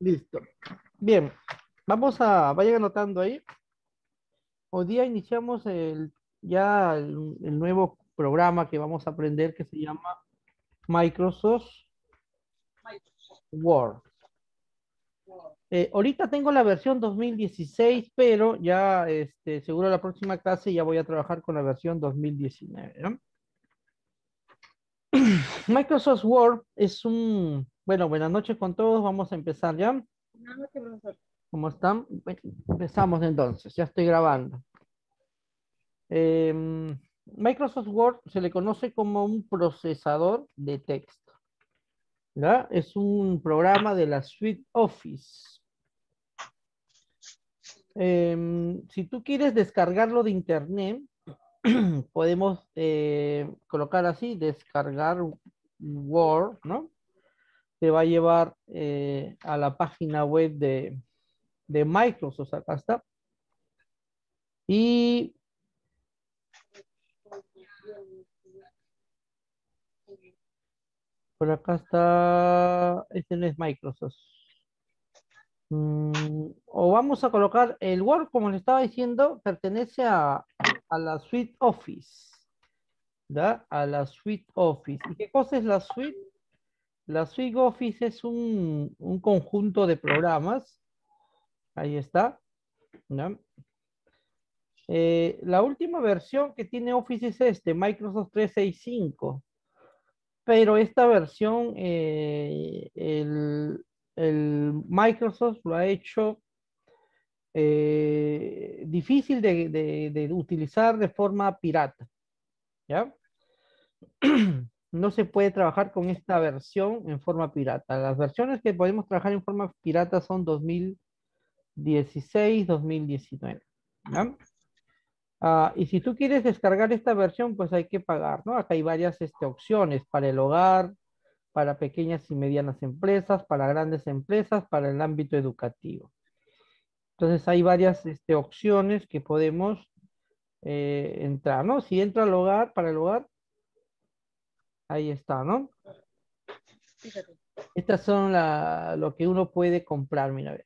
Listo. Bien, vamos a, vaya anotando ahí. Hoy día iniciamos el, ya el, nuevo programa que vamos a aprender que se llama Microsoft Word. Eh, ahorita tengo la versión 2016, pero ya este, seguro la próxima clase ya voy a trabajar con la versión 2019. Microsoft Word es un bueno, buenas noches con todos. Vamos a empezar ya. Buenas ¿Cómo están? empezamos entonces. Ya estoy grabando. Em, Microsoft Word se le conoce como un procesador de texto. Es un programa de la suite Office. Em, si tú quieres descargarlo de internet, podemos eh, colocar así, descargar Word, ¿no? te va a llevar eh, a la página web de, de Microsoft. Acá está. Y por acá está, este no es Microsoft. Mm, o vamos a colocar el Word, como le estaba diciendo, pertenece a, a la suite Office. ¿da? A la suite Office. ¿Y qué cosa es la suite? La Suite Office es un, conjunto de programas. Ahí está. Eh, la última versión que tiene Office es este, Microsoft 365. Pero esta versión, eh, el, Microsoft lo ha hecho eh, difícil de, utilizar de forma pirata. ¿Ya? no se puede trabajar con esta versión en forma pirata. Las versiones que podemos trabajar en forma pirata son 2016, 2019. ¿no? Ah, y si tú quieres descargar esta versión, pues hay que pagar, ¿no? Acá hay varias este, opciones para el hogar, para pequeñas y medianas empresas, para grandes empresas, para el ámbito educativo. Entonces hay varias este, opciones que podemos eh, entrar, ¿no? Si entra al hogar, para el hogar, Ahí está, ¿no? Estas son la, lo que uno puede comprar, mira.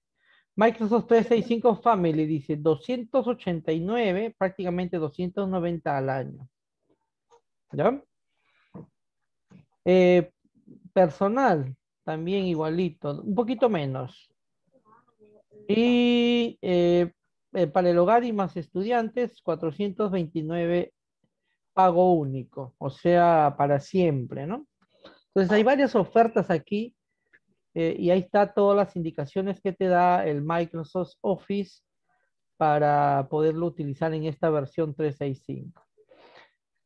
Microsoft 365 Family dice 289, prácticamente 290 al año. ¿Ya? Eh, personal, también igualito, un poquito menos. Y eh, eh, para el hogar y más estudiantes, 429 pago único, o sea, para siempre, ¿no? Entonces hay varias ofertas aquí eh, y ahí está todas las indicaciones que te da el Microsoft Office para poderlo utilizar en esta versión 365.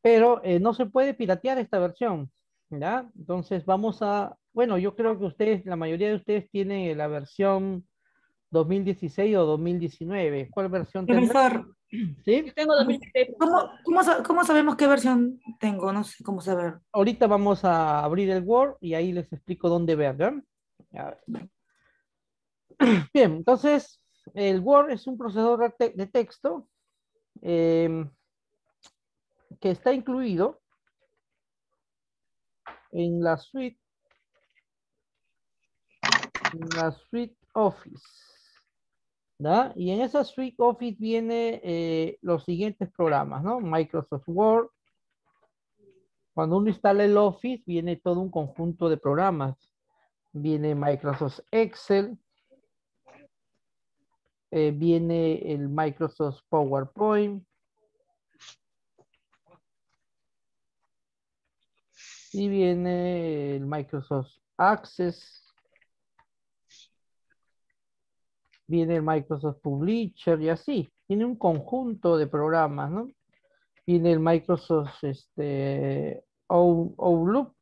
Pero eh, no se puede piratear esta versión, ¿ya? Entonces vamos a, bueno, yo creo que ustedes, la mayoría de ustedes tienen la versión 2016 o 2019. ¿Cuál versión? Profesor, ¿Sí? ¿Cómo, cómo, sabemos qué versión tengo? No sé cómo saber. Ahorita vamos a abrir el Word y ahí les explico dónde ver, Bien, entonces el Word es un procesador de texto em, que está incluido en la suite en la suite Office. Y en esa suite Office viene eh, los siguientes programas, ¿no? Microsoft Word. Cuando uno instala el Office, viene todo un conjunto de programas. Viene Microsoft Excel. Eh, viene el Microsoft PowerPoint. Y viene el Microsoft Access. viene el Microsoft Publisher y así. Tiene un conjunto de programas, ¿no? Viene el Microsoft este, Outlook.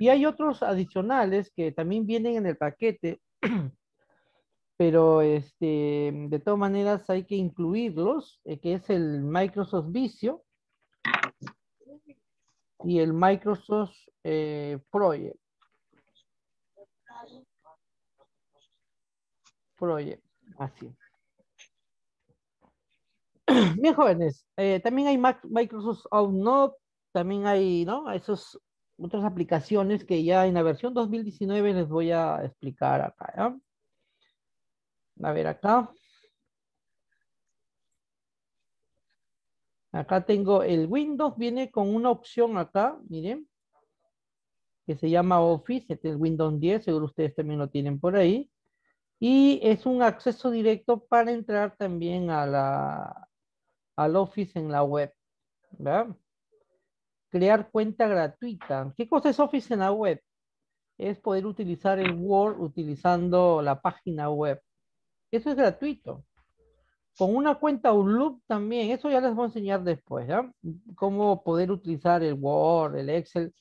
Y hay otros adicionales que también vienen en el paquete, pero este, de todas maneras hay que incluirlos, eh, que es el Microsoft Visio y el Microsoft eh, Project. Project. Así. Bien, jóvenes. Eh, también hay Microsoft OutNote, también hay, ¿no? Esas otras aplicaciones que ya en la versión 2019 les voy a explicar acá, A ver acá. Acá tengo el Windows, viene con una opción acá, miren, que se llama Office, este es Windows 10, seguro ustedes también lo tienen por ahí. Y es un acceso directo para entrar también a la, al Office en la web. Crear cuenta gratuita. ¿Qué cosa es Office en la web? Es poder utilizar el Word utilizando la página web. Eso es gratuito. Con una cuenta Outlook también, eso ya les voy a enseñar después, Cómo poder utilizar el Word, el Excel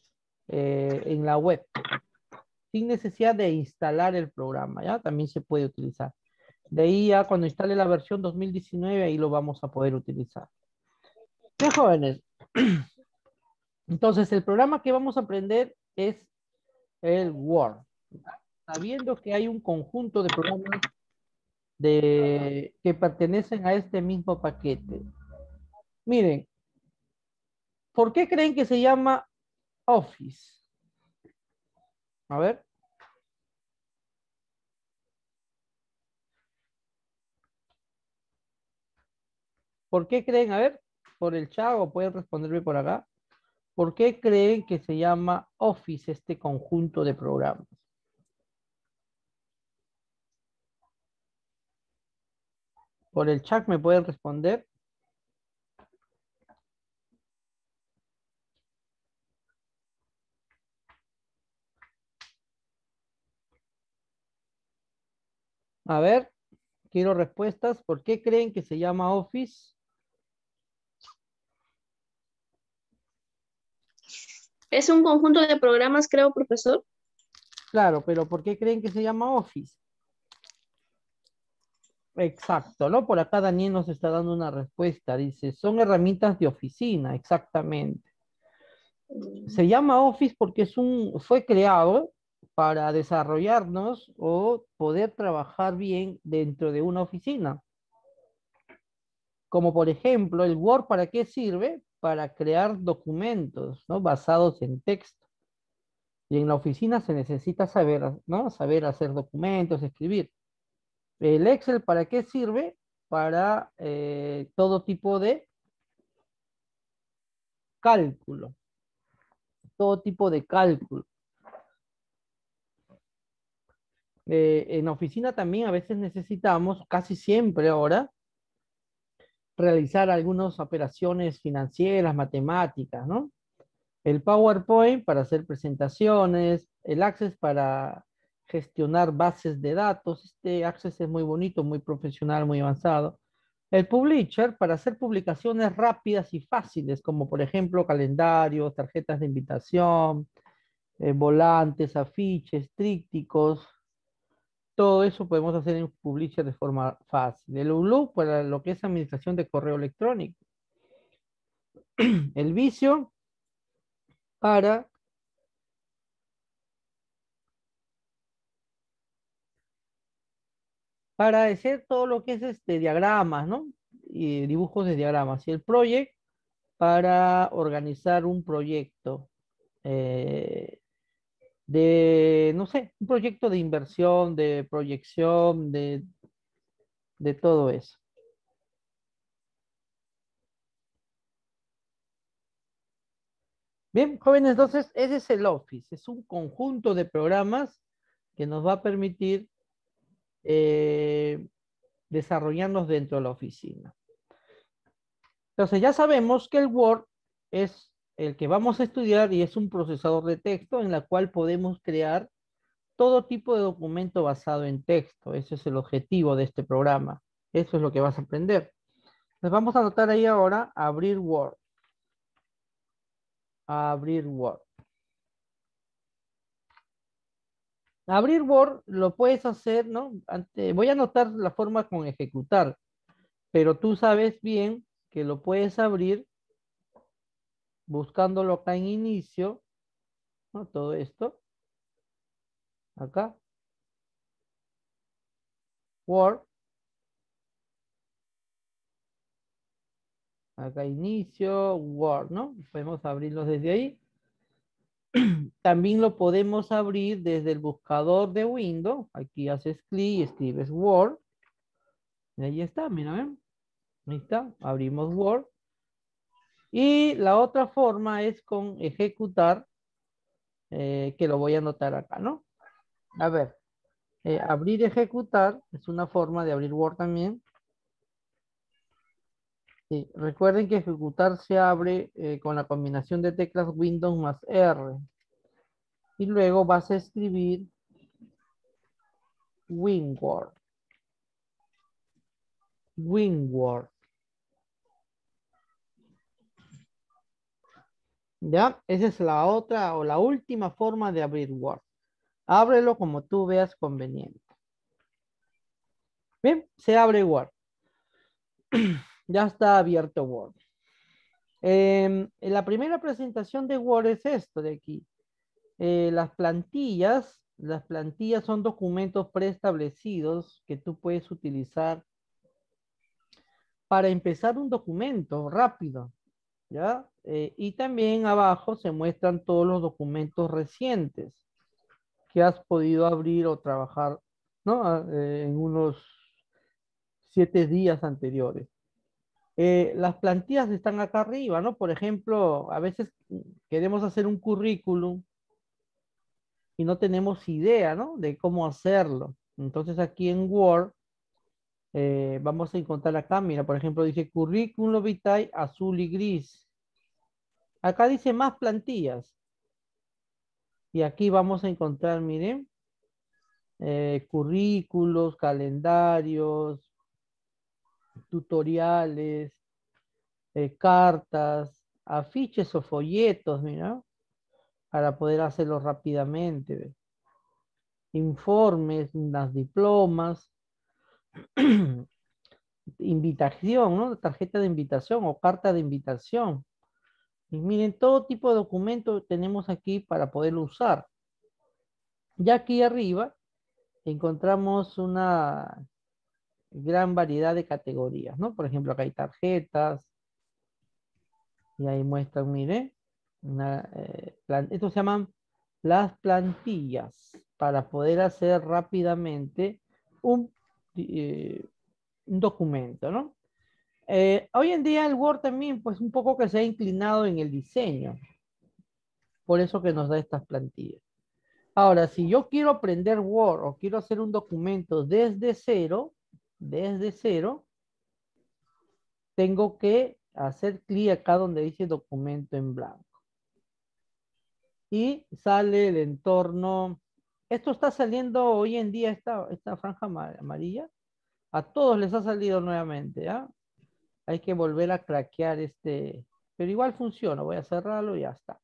eh, en la web necesidad de instalar el programa, ¿ya? También se puede utilizar. De ahí ya cuando instale la versión 2019, ahí lo vamos a poder utilizar. jóvenes. Entonces, el programa que vamos a aprender es el Word. Sabiendo que hay un conjunto de programas de, que pertenecen a este mismo paquete. Miren, ¿por qué creen que se llama Office? A ver. ¿Por qué creen? A ver, por el chat o pueden responderme por acá. ¿Por qué creen que se llama Office este conjunto de programas? Por el chat me pueden responder. A ver, quiero respuestas. ¿Por qué creen que se llama Office? Es un conjunto de programas, creo, profesor. Claro, pero ¿por qué creen que se llama Office? Exacto, ¿no? Por acá Daniel nos está dando una respuesta. Dice, son herramientas de oficina, exactamente. Se llama Office porque es un, fue creado para desarrollarnos o poder trabajar bien dentro de una oficina. Como por ejemplo, el Word, ¿para qué sirve? para crear documentos ¿no? basados en texto. Y en la oficina se necesita saber, ¿no? saber hacer documentos, escribir. ¿El Excel para qué sirve? Para eh, todo tipo de cálculo. Todo tipo de cálculo. Eh, en en oficina también a veces necesitamos, casi siempre ahora, realizar algunas operaciones financieras, matemáticas, ¿no? El PowerPoint para hacer presentaciones, el Access para gestionar bases de datos. Este Access es muy bonito, muy profesional, muy avanzado. El Publisher para hacer publicaciones rápidas y fáciles, como por ejemplo calendarios, tarjetas de invitación, eh, volantes, afiches, trípticos, todo eso podemos hacer en Publisher de forma fácil. El ULU, para lo que es administración de correo electrónico. El vicio para para hacer todo lo que es este diagramas, ¿no? Y dibujos de diagramas. Y el Project para organizar un proyecto. Eh, de, no sé, un proyecto de inversión, de proyección, de, todo eso. Bien, jóvenes, entonces ese es el Office, es un conjunto de programas que nos va a permitir eh, desarrollarnos dentro de la oficina. Entonces ya sabemos que el Word es el que vamos a estudiar y es un procesador de texto en la cual podemos crear todo tipo de documento basado en texto. Ese es el objetivo de este programa. Eso es lo que vas a aprender. Nos vamos a anotar ahí ahora abrir Word. Abrir Word. Abrir Word lo puedes hacer, ¿no? Voy a anotar la forma con ejecutar, pero tú sabes bien que lo puedes abrir buscándolo acá en inicio, ¿no? todo esto, acá, Word, acá inicio, Word, ¿no? Podemos abrirlo desde ahí. También lo podemos abrir desde el buscador de Windows. Aquí haces clic y escribes Word. Y ahí está, mira, ven. Ahí está, abrimos Word. Y la otra forma es con ejecutar, eh, que lo voy a anotar acá, ¿no? A ver, eh, abrir ejecutar es una forma de abrir Word también. recuerden que ejecutar se abre eh, con la combinación de teclas Windows más R. Y luego vas a escribir WinWord. WinWord. ¿Ya? Esa es la otra o la última forma de abrir Word. Ábrelo como tú veas conveniente. Bien, se abre Word. ya está abierto Word. Em, la primera presentación de Word es esto de aquí. Eh, las plantillas, las plantillas son documentos preestablecidos que tú puedes utilizar para empezar un documento rápido. ¿ya? Eh, y también abajo se muestran todos los documentos recientes que has podido abrir o trabajar, ah, eh, en unos siete días anteriores. Eh, las plantillas están acá arriba, ¿no? Por ejemplo, a veces queremos hacer un currículum y no tenemos idea, ¿no? De cómo hacerlo. Entonces aquí en Word eh, vamos a encontrar acá, mira, por ejemplo, dice currículum vitae azul y gris. Acá dice más plantillas. Y aquí vamos a encontrar, miren, eh, currículos, calendarios, tutoriales, eh, cartas, afiches o folletos, mira, para poder hacerlo rápidamente. Informes, las diplomas, invitación, ¿no? Tarjeta de invitación o carta de invitación. Y miren, todo tipo de documento tenemos aquí para poder usar. Ya aquí arriba encontramos una gran variedad de categorías, ¿no? Por ejemplo, acá hay tarjetas. Y ahí muestran, miren, una, eh, esto se llaman las plantillas para poder hacer rápidamente un eh, un documento, ¿no? Eh, hoy en día el Word también, pues un poco que se ha inclinado en el diseño. Por eso que nos da estas plantillas. Ahora, si yo quiero aprender Word o quiero hacer un documento desde cero, desde cero, tengo que hacer clic acá donde dice documento en blanco. Y sale el entorno esto está saliendo hoy en día, esta, esta franja amarilla. A todos les ha salido nuevamente. ¿ah? Hay que volver a craquear este. Pero igual funciona. Voy a cerrarlo y ya está.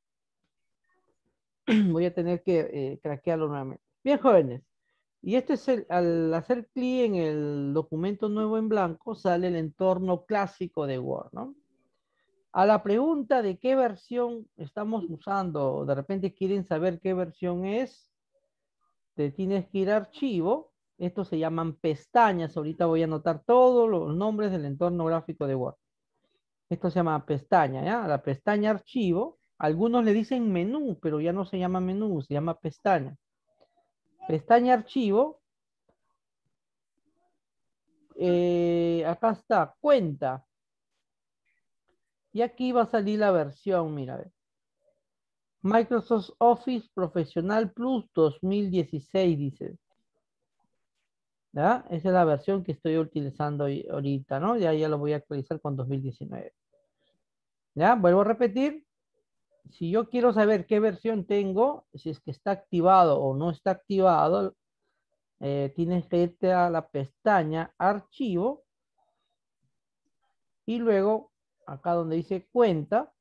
Voy a tener que eh, craquearlo nuevamente. Bien, jóvenes. Y este es el, al hacer clic en el documento nuevo en blanco, sale el entorno clásico de Word, A la pregunta de qué versión estamos usando, de repente quieren saber qué versión es, te tienes que ir a archivo. Estos se llaman pestañas. Ahorita voy a anotar todos los nombres del entorno gráfico de Word. Esto se llama pestaña, ¿ya? La pestaña archivo. Algunos le dicen menú, pero ya no se llama menú, se llama pestaña. Pestaña archivo. Eh, acá está, cuenta. Y aquí va a salir la versión, mira, a Microsoft Office Professional Plus 2016, dice. ¿Ya? Esa es la versión que estoy utilizando ahorita, ¿no? Ya, ya lo voy a actualizar con 2019. ¿Ya? Vuelvo a repetir. Si yo quiero saber qué versión tengo, si es que está activado o no está activado, eh, tienes que irte a la pestaña Archivo y luego acá donde dice Cuenta,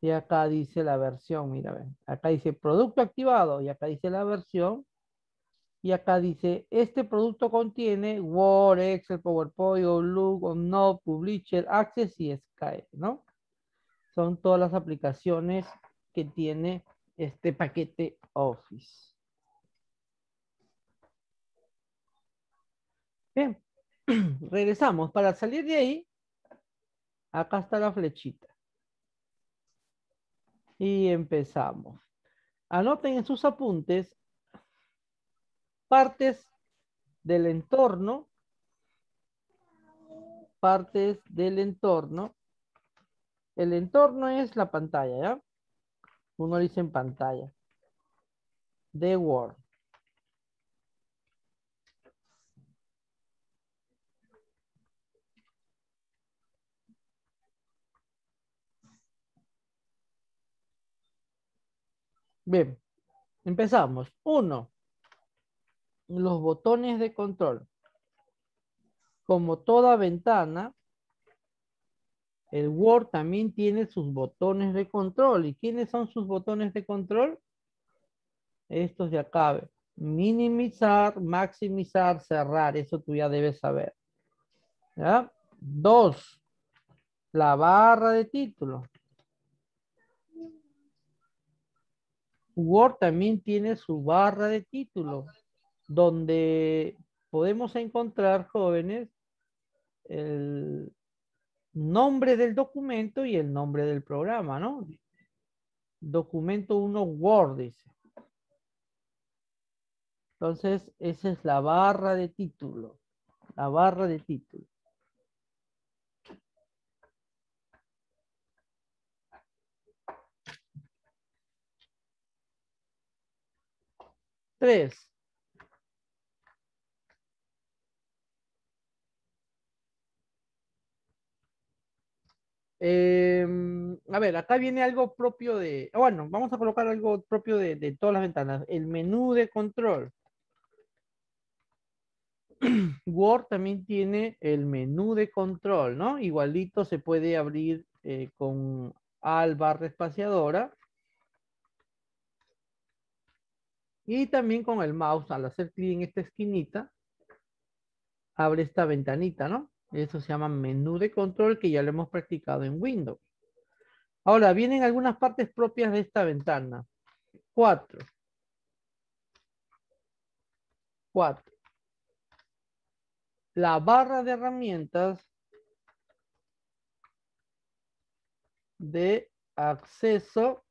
y acá dice la versión, mira, ven. acá dice producto activado y acá dice la versión. Y acá dice, este producto contiene Word, Excel, PowerPoint, Outlook, no Publisher, Access y Skype, ¿no? Son todas las aplicaciones que tiene este paquete Office. Bien, regresamos. Para salir de ahí, acá está la flechita. Y empezamos. Anoten en sus apuntes partes del entorno, partes del entorno. El entorno es la pantalla, ¿ya? Uno dice en pantalla. The Word. Bien, empezamos. Uno, los botones de control. Como toda ventana, el Word también tiene sus botones de control. ¿Y quiénes son sus botones de control? Estos de acá. Minimizar, maximizar, cerrar. Eso tú ya debes saber. Dos, la barra de título. Word también tiene su barra de título, donde podemos encontrar, jóvenes, el nombre del documento y el nombre del programa, ¿no? Documento 1 Word, dice. Entonces, esa es la barra de título, la barra de título. Tres. Em, a ver, acá viene algo propio de, ah, bueno, vamos a colocar algo propio de, todas las ventanas. El menú de control. Word también tiene el menú de control, ¿no? Igualito se puede abrir eh, con al barra espaciadora Y también con el mouse, al hacer clic en esta esquinita, abre esta ventanita, ¿no? Eso se llama menú de control que ya lo hemos practicado en Windows. Ahora, vienen algunas partes propias de esta ventana. Cuatro. Cuatro. La barra de herramientas de acceso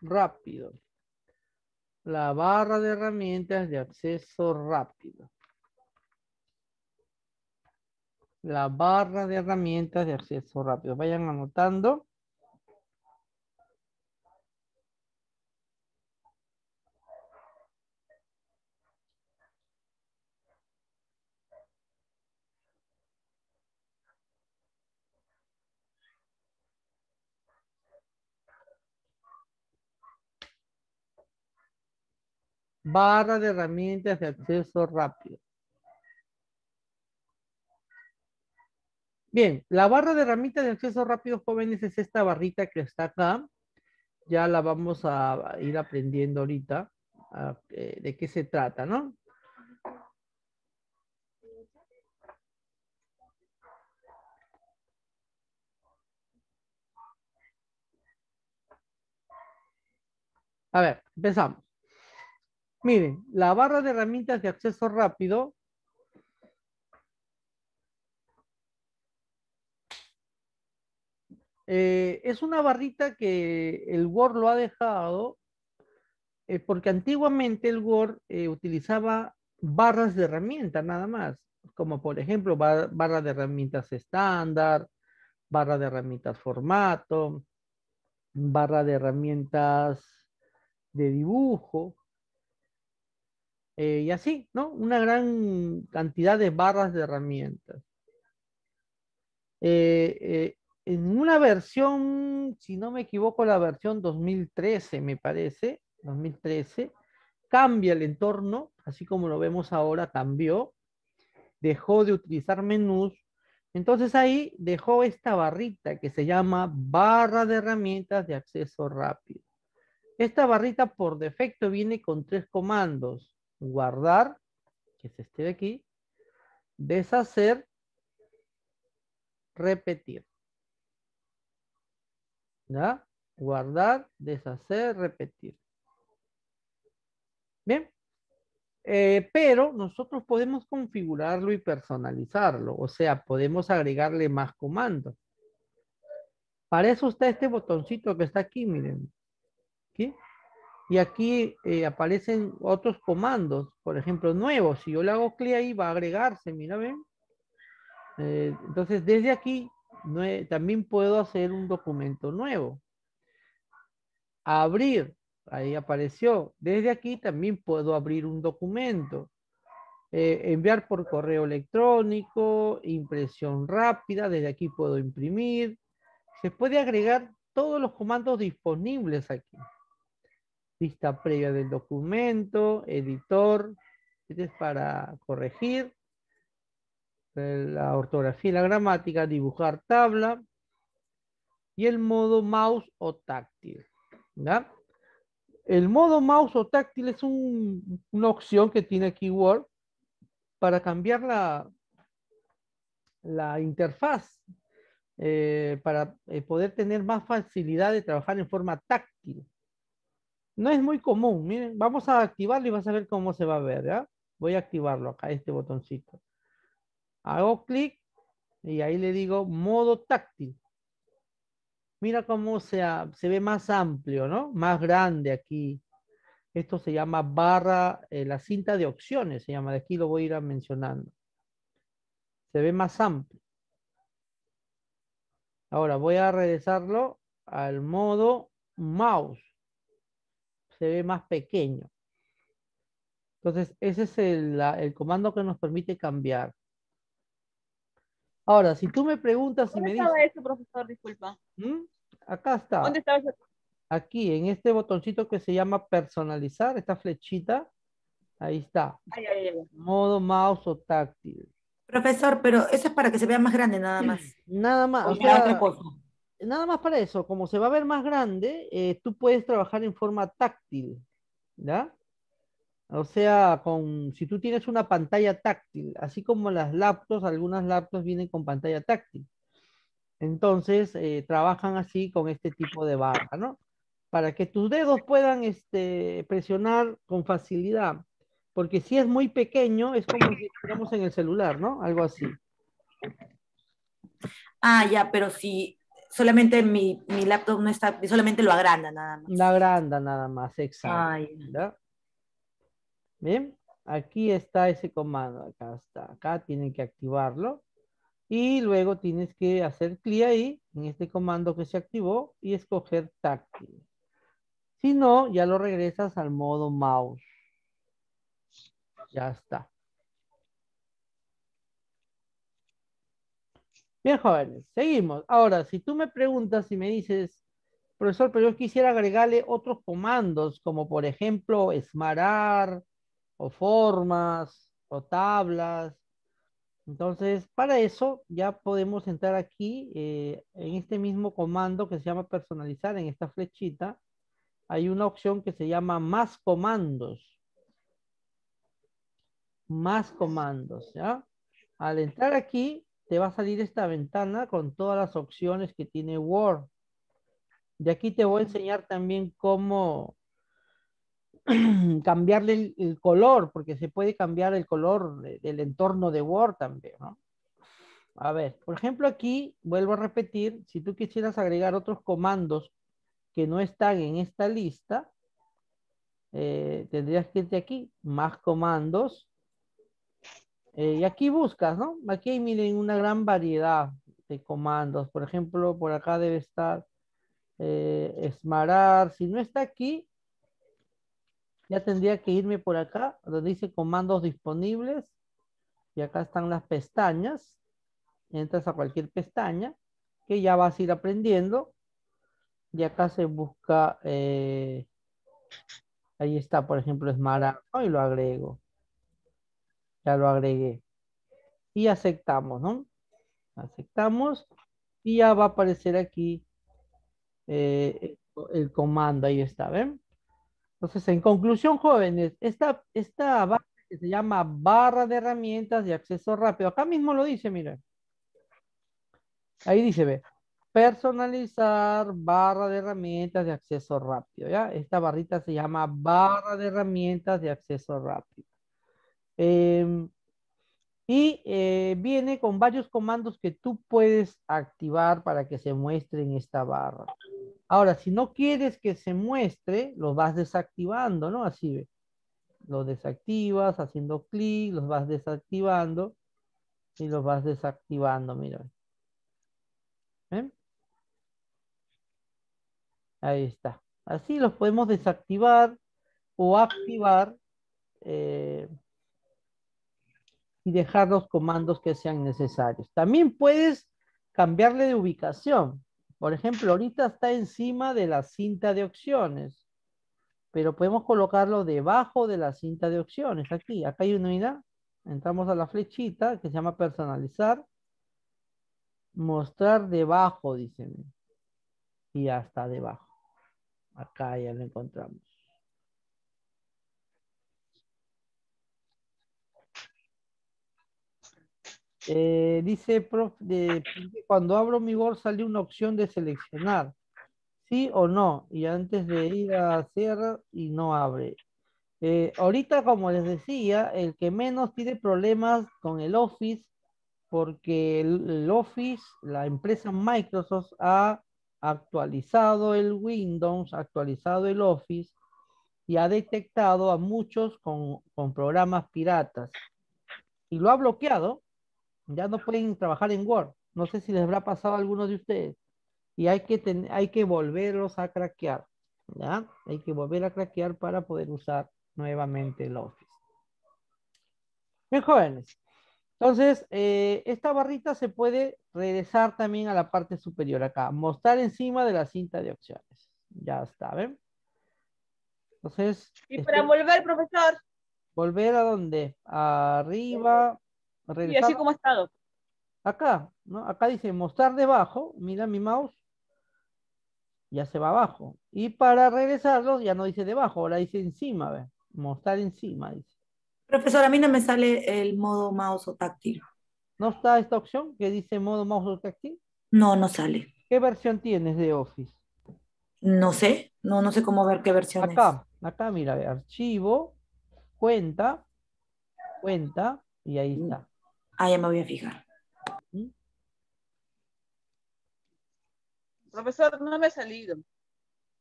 rápido la barra de herramientas de acceso rápido. La barra de herramientas de acceso rápido. Vayan anotando. barra de herramientas de acceso rápido. Bien, la barra de herramientas de acceso rápido, jóvenes, es esta barrita que está acá. Ya la vamos a ir aprendiendo ahorita de qué se trata, ¿no? A ver, empezamos. Miren, la barra de herramientas de acceso rápido eh, es una barrita que el Word lo ha dejado eh, porque antiguamente el Word eh, utilizaba barras de herramientas nada más, como por ejemplo barra de herramientas estándar, barra de herramientas formato, barra de herramientas de dibujo, eh, y así, ¿no? Una gran cantidad de barras de herramientas. Eh, eh, en una versión, si no me equivoco, la versión 2013, me parece, 2013, cambia el entorno, así como lo vemos ahora, cambió, dejó de utilizar menús, entonces ahí dejó esta barrita que se llama barra de herramientas de acceso rápido. Esta barrita por defecto viene con tres comandos guardar, que es este de aquí, deshacer, repetir. ¿Ya? Guardar, deshacer, repetir. Bien. Eh, pero nosotros podemos configurarlo y personalizarlo. O sea, podemos agregarle más comandos. Para eso está este botoncito que está aquí, miren. ¿Qué? Y aquí eh, aparecen otros comandos, por ejemplo, nuevos. Si yo le hago clic ahí, va a agregarse, mira, ven. Eh, entonces, desde aquí también puedo hacer un documento nuevo. Abrir, ahí apareció. Desde aquí también puedo abrir un documento. Eh, enviar por correo electrónico, impresión rápida, desde aquí puedo imprimir. Se puede agregar todos los comandos disponibles aquí vista previa del documento, editor, este es para corregir eh, la ortografía y la gramática, dibujar tabla y el modo mouse o táctil. El modo mouse o táctil es una opción que tiene aquí Word para cambiar la, interfaz, eh, para eh, poder tener más facilidad de trabajar en forma táctil. No es muy común, miren, vamos a activarlo y vas a ver cómo se va a ver, Voy a activarlo acá, este botoncito. Hago clic y ahí le digo modo táctil. Mira cómo se, se ve más amplio, ¿no? Más grande aquí. Esto se llama barra, eh, la cinta de opciones se llama, de aquí lo voy a ir mencionando. Se ve más amplio. Ahora voy a regresarlo al modo mouse se ve más pequeño. Entonces, ese es el, comando que nos permite cambiar. Ahora, si tú me preguntas y me dices... profesor? ¿Mm? Acá está. Aquí, en este botoncito que se llama personalizar, esta flechita, ahí está. Modo mouse o táctil. Profesor, pero eso es para que se vea más grande nada más. Nada más nada más para eso, como se va a ver más grande, eh, tú puedes trabajar en forma táctil, ¿ya? O sea, con, si tú tienes una pantalla táctil, así como las laptops, algunas laptops vienen con pantalla táctil. Entonces, eh, trabajan así con este tipo de barra, ¿no? Para que tus dedos puedan este, presionar con facilidad. Porque si es muy pequeño, es como si estuviéramos en el celular, ¿no? Algo así. Ah, ya, pero si solamente mi, laptop no está, solamente lo agranda nada más. La agranda nada más, exacto. Bien, aquí está ese comando, acá está, acá tienen que activarlo. Y luego tienes que hacer clic ahí, en este comando que se activó, y escoger táctil. Si no, ya lo regresas al modo mouse. Ya está. Bien, jóvenes, seguimos. Ahora, si tú me preguntas y me dices, profesor, pero yo quisiera agregarle otros comandos, como por ejemplo esmarar, o formas, o tablas. Entonces, para eso ya podemos entrar aquí eh, en este mismo comando que se llama personalizar, en esta flechita. Hay una opción que se llama más comandos. Más comandos, ¿ya? Al entrar aquí, te va a salir esta ventana con todas las opciones que tiene Word. De aquí te voy a enseñar también cómo cambiarle el, color, porque se puede cambiar el color del entorno de Word también, A ver, por ejemplo aquí, vuelvo a repetir, si tú quisieras agregar otros comandos que no están en esta lista, eh, tendrías que irte aquí, más comandos, eh, y aquí buscas, ¿no? Aquí hay, miren, una gran variedad de comandos. Por ejemplo, por acá debe estar eh, esmarar. Si no está aquí, ya tendría que irme por acá, donde dice comandos disponibles. Y acá están las pestañas. Entras a cualquier pestaña, que ya vas a ir aprendiendo. Y acá se busca, eh, ahí está, por ejemplo, esmarar. ¿no? Y lo agrego ya lo agregué. Y aceptamos, ¿no? Aceptamos y ya va a aparecer aquí eh, el comando, ahí está, ¿ven? Entonces, en conclusión, jóvenes, esta, esta barra se llama barra de herramientas de acceso rápido, acá mismo lo dice, miren. Ahí dice, ve, personalizar barra de herramientas de acceso rápido, ¿ya? Esta barrita se llama barra de herramientas de acceso rápido. Em, y eh, viene con varios comandos que tú puedes activar para que se muestre en esta barra. Ahora, si no quieres que se muestre, los vas desactivando, ¿no? Así ve. Lo desactivas haciendo clic, los vas desactivando y los vas desactivando, mira. Ahí está. Así los podemos desactivar o activar. Eh, y dejar los comandos que sean necesarios. También puedes cambiarle de ubicación. Por ejemplo, ahorita está encima de la cinta de opciones, pero podemos colocarlo debajo de la cinta de opciones. Aquí, acá hay una unidad. Entramos a la flechita que se llama personalizar. Mostrar debajo, dicen. Y hasta debajo. Acá ya lo encontramos. Eh, dice, prof, cuando abro mi Word sale una opción de seleccionar, sí o no, y antes de ir a hacer y no abre. Eh, ahorita, como les decía, el que menos tiene problemas con el Office, porque el, Office, la empresa Microsoft ha actualizado el Windows, actualizado el Office y ha detectado a muchos con, con programas piratas. Y lo ha bloqueado, ya no pueden trabajar en Word. No sé si les habrá pasado a alguno de ustedes. Y hay que, hay que volverlos a craquear. ¿ya? Hay que volver a craquear para poder usar nuevamente el Office. Bien, jóvenes. Entonces, eh, esta barrita se puede regresar también a la parte superior acá. Mostrar encima de la cinta de opciones. Ya está, ¿ven? Entonces. Y para este, volver, profesor. Volver a dónde? Arriba, ¿Y así como ha estado? Acá, ¿no? Acá dice mostrar debajo, mira mi mouse, ya se va abajo. Y para regresarlo ya no dice debajo, ahora dice encima, ¿ver? mostrar encima, dice. profesora a mí no me sale el modo mouse o táctil. ¿No está esta opción que dice modo mouse o táctil? No, no sale. ¿Qué versión tienes de Office? No sé, no, no sé cómo ver qué versión acá, Acá, mira, archivo, cuenta, cuenta, y ahí mm. está. Ah, ya me voy a fijar. Profesor, no me ha salido.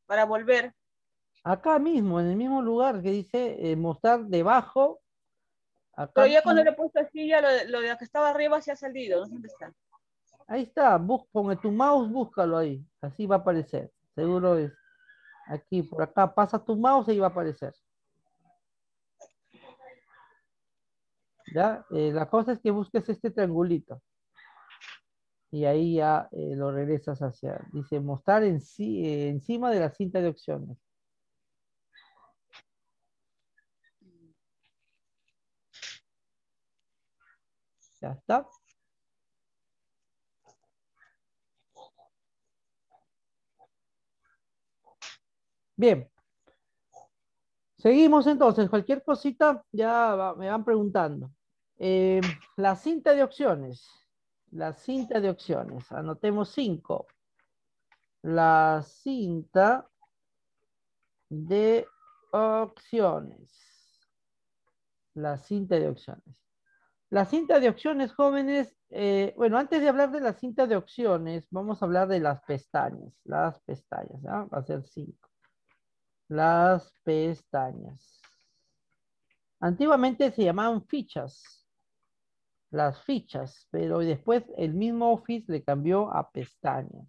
Para volver. Acá mismo, en el mismo lugar que dice eh, mostrar debajo. Pero ya cuando le he puesto así, ya lo, de que estaba arriba se ha salido. Ahí está, busca, tu mouse búscalo ahí. Así va a aparecer. Seguro es. Aquí, por acá, pasa tu mouse y va a aparecer. Eh, la cosa es que busques este triangulito. Y ahí ya eh, lo regresas hacia, dice, mostrar eh, encima de la cinta de opciones. Ya está. Bien. Seguimos entonces. Cualquier cosita ya me van preguntando. Eh, la cinta de opciones. La cinta de opciones. Anotemos cinco. La cinta de opciones. La cinta de opciones. La cinta de opciones, jóvenes, eh, bueno, antes de hablar de la cinta de opciones, vamos a hablar de las pestañas. Las pestañas, ¿ah? va a ser cinco. Las pestañas. Antiguamente se llamaban fichas las fichas, pero después el mismo Office le cambió a pestañas.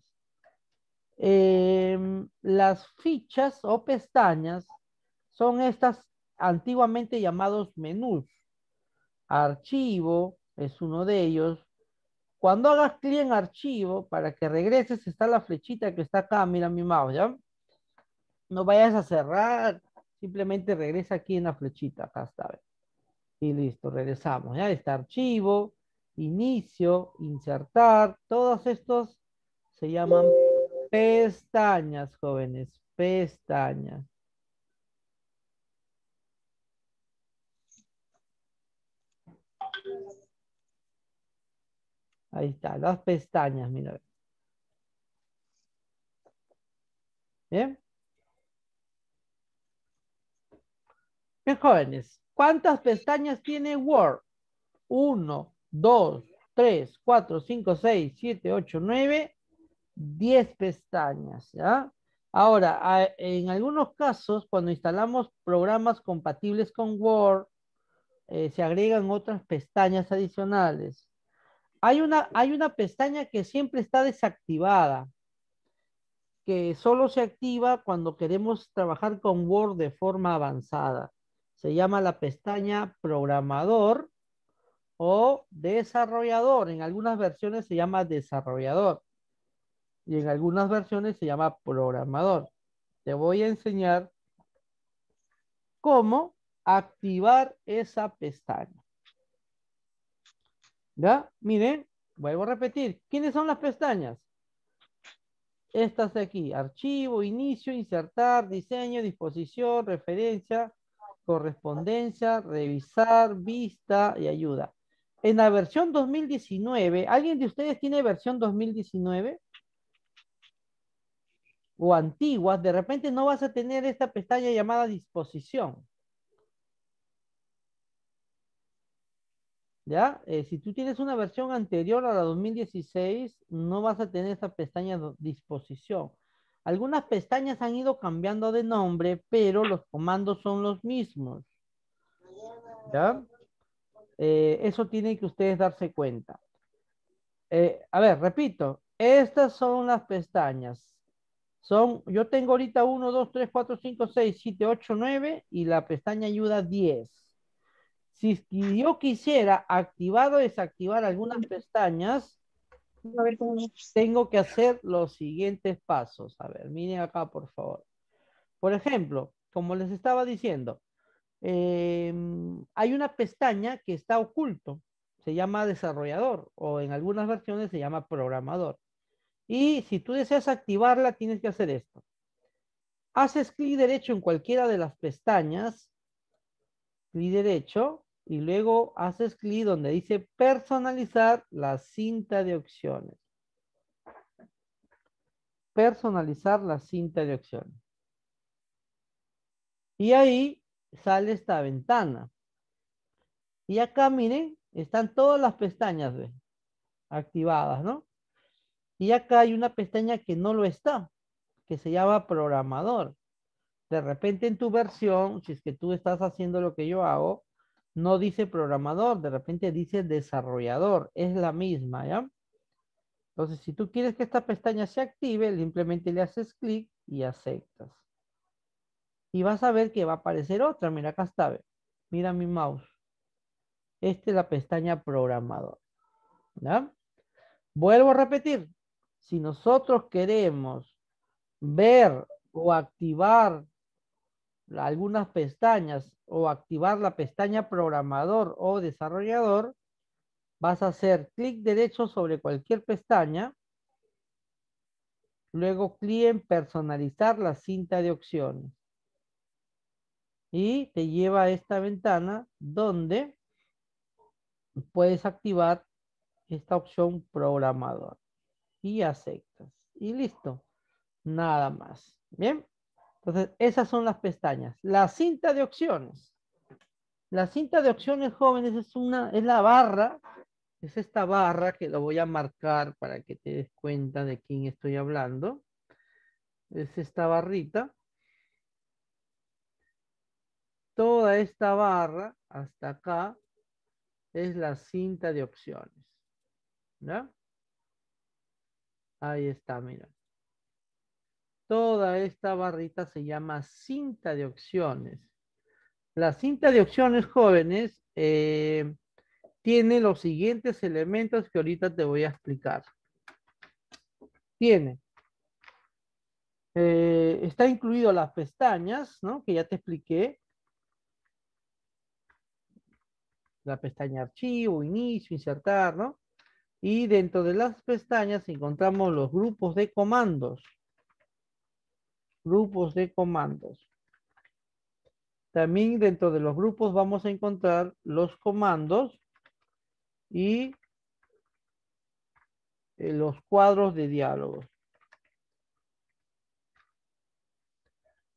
Em, las fichas o pestañas son estas antiguamente llamados menús. Archivo es uno de ellos. Cuando hagas clic en archivo, para que regreses, está la flechita que está acá, mira mi mouse, ¿ya? No vayas a cerrar, simplemente regresa aquí en la flechita, acá está. Y listo, regresamos. Ya está archivo, inicio, insertar. Todos estos se llaman pestañas, jóvenes. Pestañas. Ahí está, las pestañas, mira. Bien. Bien, jóvenes. ¿Cuántas pestañas tiene Word? Uno, dos, tres, cuatro, cinco, seis, siete, ocho, nueve, diez pestañas, Ahora, en algunos casos, cuando instalamos programas compatibles con Word, eh, se agregan otras pestañas adicionales. Hay una, hay una pestaña que siempre está desactivada, que solo se activa cuando queremos trabajar con Word de forma avanzada. Se llama la pestaña programador o desarrollador. En algunas versiones se llama desarrollador y en algunas versiones se llama programador. Te voy a enseñar cómo activar esa pestaña. ¿Ya? Miren, vuelvo a repetir. ¿Quiénes son las pestañas? Estas de aquí. Archivo, inicio, insertar, diseño, disposición, referencia, correspondencia, revisar, vista y ayuda. En la versión 2019, ¿alguien de ustedes tiene versión 2019? O antiguas, de repente no vas a tener esta pestaña llamada disposición. ¿Ya? Eh, si tú tienes una versión anterior a la 2016, no vas a tener esta pestaña disposición. Algunas pestañas han ido cambiando de nombre, pero los comandos son los mismos. ¿Ya? Eh, eso tienen que ustedes darse cuenta. Eh, a ver, repito, estas son las pestañas. Son, yo tengo ahorita 1, 2, 3, 4, 5, 6, 7, 8, 9 y la pestaña ayuda 10. Si yo quisiera activar o desactivar algunas pestañas, tengo que hacer los siguientes pasos. A ver, miren acá, por favor. Por ejemplo, como les estaba diciendo, em, hay una pestaña que está oculto. Se llama desarrollador o en algunas versiones se llama programador. Y si tú deseas activarla, tienes que hacer esto. Haces clic derecho en cualquiera de las pestañas. Clic derecho y luego haces clic donde dice personalizar la cinta de opciones. Personalizar la cinta de opciones. Y ahí sale esta ventana. Y acá, miren, están todas las pestañas activadas, ¿no? Y acá hay una pestaña que no lo está, que se llama programador. De repente en tu versión, si es que tú estás haciendo lo que yo hago, no dice programador, de repente dice desarrollador, es la misma, ¿ya? Entonces, si tú quieres que esta pestaña se active, simplemente le haces clic y aceptas. Y vas a ver que va a aparecer otra, mira, acá está, mira mi mouse. Esta es la pestaña programador, ¿ya? Vuelvo a repetir, si nosotros queremos ver o activar algunas pestañas o activar la pestaña programador o desarrollador, vas a hacer clic derecho sobre cualquier pestaña, luego clic en personalizar la cinta de opciones. Y te lleva a esta ventana donde puedes activar esta opción programador. Y aceptas. Y listo. Nada más. Bien. Entonces, esas son las pestañas. La cinta de opciones. La cinta de opciones, jóvenes, es, una, es la barra, es esta barra que lo voy a marcar para que te des cuenta de quién estoy hablando. Es esta barrita. Toda esta barra hasta acá es la cinta de opciones. ¿no? Ahí está, mira. Toda esta barrita se llama cinta de opciones. La cinta de opciones jóvenes eh, tiene los siguientes elementos que ahorita te voy a explicar. Tiene, eh, está incluido las pestañas, ¿no? Que ya te expliqué. La pestaña archivo, inicio, insertar, ¿no? Y dentro de las pestañas encontramos los grupos de comandos grupos de comandos. También dentro de los grupos vamos a encontrar los comandos y eh, los cuadros de diálogo.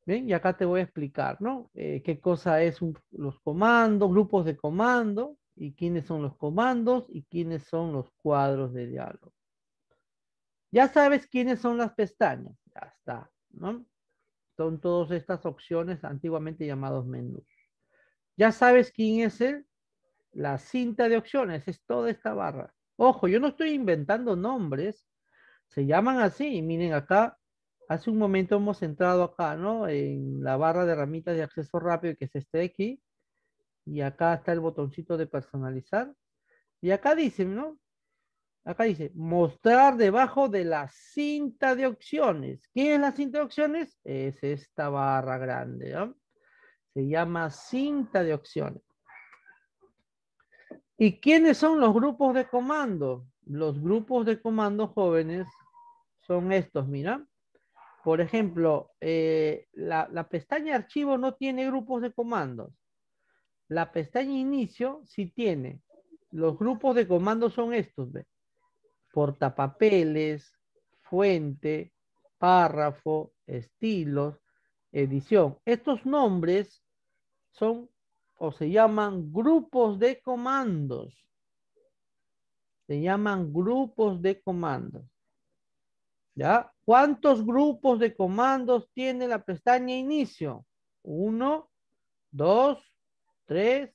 Bien, y acá te voy a explicar, ¿no? Eh, qué cosa es los comandos, grupos de comando, y quiénes son los comandos, y quiénes son los cuadros de diálogo. Ya sabes quiénes son las pestañas, ya está, ¿no? Son todas estas opciones antiguamente llamados menús. Ya sabes quién es él. La cinta de opciones es toda esta barra. Ojo, yo no estoy inventando nombres. Se llaman así. Miren acá, hace un momento hemos entrado acá, ¿no? En la barra de ramitas de acceso rápido que es este aquí. Y acá está el botoncito de personalizar. Y acá dicen, ¿no? acá dice, mostrar debajo de la cinta de opciones. ¿Qué es la cinta de opciones? Es esta barra grande. Se llama cinta de opciones. ¿Y quiénes son los grupos de comando? Los grupos de comando jóvenes son estos, mira. Por ejemplo, eh, la, pestaña archivo no tiene grupos de comandos. La pestaña inicio sí tiene. Los grupos de comando son estos, ¿ve? portapapeles, fuente, párrafo, estilos, edición. Estos nombres son o se llaman grupos de comandos. Se llaman grupos de comandos. ¿Ya? ¿Cuántos grupos de comandos tiene la pestaña inicio? Uno, dos, tres,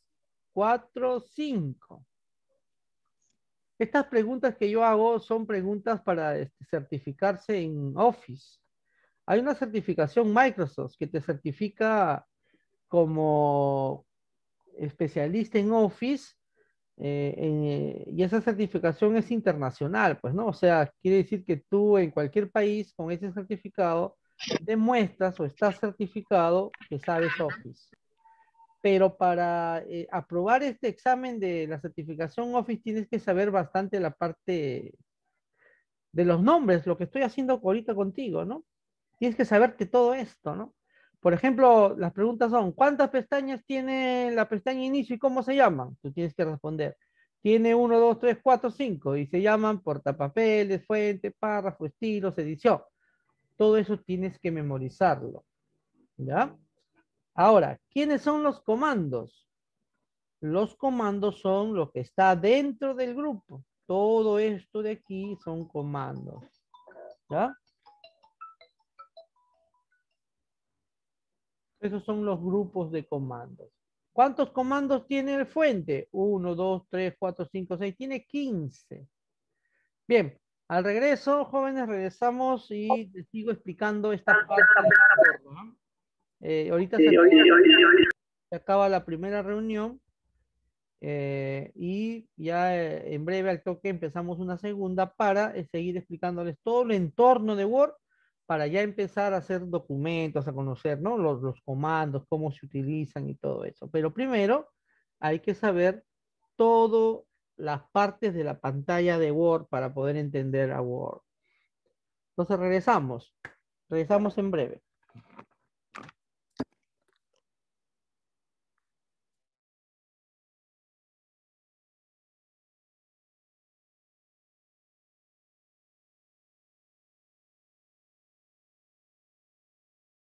cuatro, cinco. Estas preguntas que yo hago son preguntas para este, certificarse en Office. Hay una certificación Microsoft que te certifica como especialista en Office eh, eh, y esa certificación es internacional, pues, ¿no? O sea, quiere decir que tú en cualquier país con ese certificado demuestras o estás certificado que sabes Office pero para eh, aprobar este examen de la certificación Office tienes que saber bastante la parte de los nombres, lo que estoy haciendo ahorita contigo, ¿no? Tienes que saberte todo esto, ¿no? Por ejemplo, las preguntas son, ¿cuántas pestañas tiene la pestaña inicio y cómo se llaman? Tú tienes que responder. Tiene uno, dos, tres, cuatro, cinco, y se llaman portapapeles, fuente, párrafo, estilos, edición. Todo eso tienes que memorizarlo. ¿Ya? Ahora, ¿quiénes son los comandos? Los comandos son lo que está dentro del grupo. Todo esto de aquí son comandos. ¿Ya? Esos son los grupos de comandos. ¿Cuántos comandos tiene el fuente? Uno, dos, tres, cuatro, cinco, seis. Tiene quince. Bien, al regreso, jóvenes, regresamos y sigo explicando esta parte. Eh, ahorita se acaba, la primera reunión eh, y ya eh, en breve al toque empezamos una segunda para seguir explicándoles todo el entorno de Word para ya empezar a hacer documentos, a conocer ¿no? los, los comandos, cómo se utilizan y todo eso. Pero primero hay que saber todas las partes de la pantalla de Word para poder entender a Word. Entonces regresamos. Regresamos en breve.